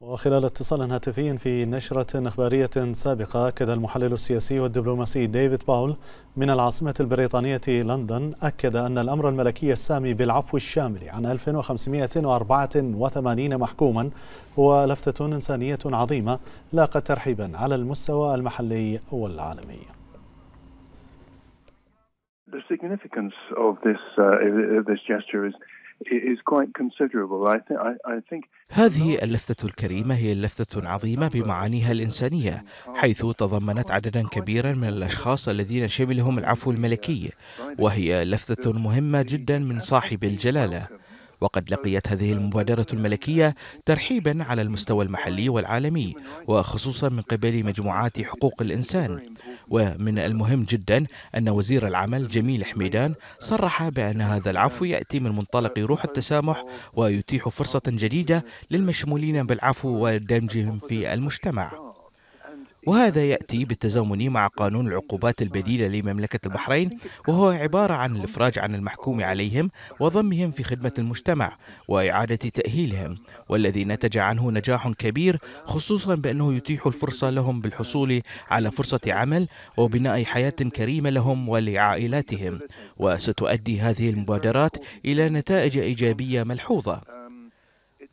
وخلال اتصال هاتفي في نشرة إخبارية سابقة أكد المحلل السياسي والدبلوماسي ديفيد باول من العاصمة البريطانية لندن أكد أن الأمر الملكي السامي بالعفو الشامل عن 1584 محكوما هو لفتة إنسانية عظيمة لاقت ترحيبا على المستوى المحلي والعالمي The significance of this, uh, uh this gesture is هذه اللفتة الكريمة هي لفتة عظيمة بمعانيها الإنسانية، حيث تضمنت عددا كبيرا من الأشخاص الذين شملهم العفو الملكي، وهي لفتة مهمة جدا من صاحب الجلالة. وقد لقيت هذه المبادرة الملكية ترحيبا على المستوى المحلي والعالمي وخصوصا من قبل مجموعات حقوق الإنسان ومن المهم جدا أن وزير العمل جميل حميدان صرح بأن هذا العفو يأتي من منطلق روح التسامح ويتيح فرصة جديدة للمشمولين بالعفو ودمجهم في المجتمع وهذا يأتي بالتزامن مع قانون العقوبات البديلة لمملكة البحرين وهو عبارة عن الإفراج عن المحكوم عليهم وضمهم في خدمة المجتمع وإعادة تأهيلهم والذي نتج عنه نجاح كبير خصوصا بأنه يتيح الفرصة لهم بالحصول على فرصة عمل وبناء حياة كريمة لهم ولعائلاتهم وستؤدي هذه المبادرات إلى نتائج إيجابية ملحوظة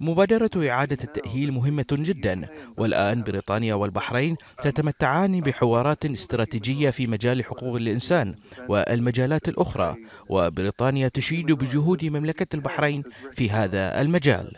مبادرة إعادة التأهيل مهمة جدا والآن بريطانيا والبحرين تتمتعان بحوارات استراتيجية في مجال حقوق الإنسان والمجالات الأخرى وبريطانيا تشيد بجهود مملكة البحرين في هذا المجال